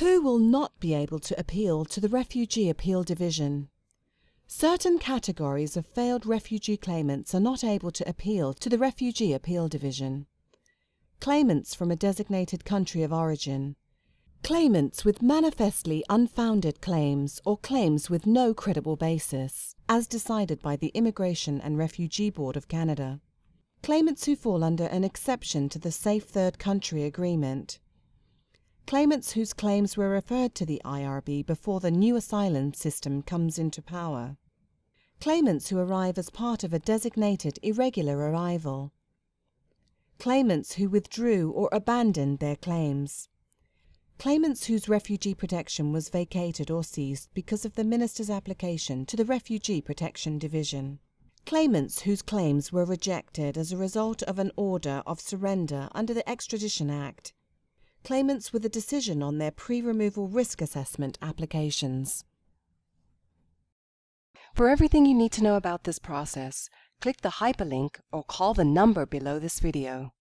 Who will not be able to appeal to the Refugee Appeal Division? Certain categories of failed refugee claimants are not able to appeal to the Refugee Appeal Division. Claimants from a designated country of origin. Claimants with manifestly unfounded claims or claims with no credible basis, as decided by the Immigration and Refugee Board of Canada. Claimants who fall under an exception to the Safe Third Country Agreement claimants whose claims were referred to the IRB before the new asylum system comes into power. Claimants who arrive as part of a designated irregular arrival. Claimants who withdrew or abandoned their claims. Claimants whose refugee protection was vacated or seized because of the Minister's application to the Refugee Protection Division. Claimants whose claims were rejected as a result of an order of surrender under the Extradition Act claimants with a decision on their pre-removal risk assessment applications. For everything you need to know about this process, click the hyperlink or call the number below this video.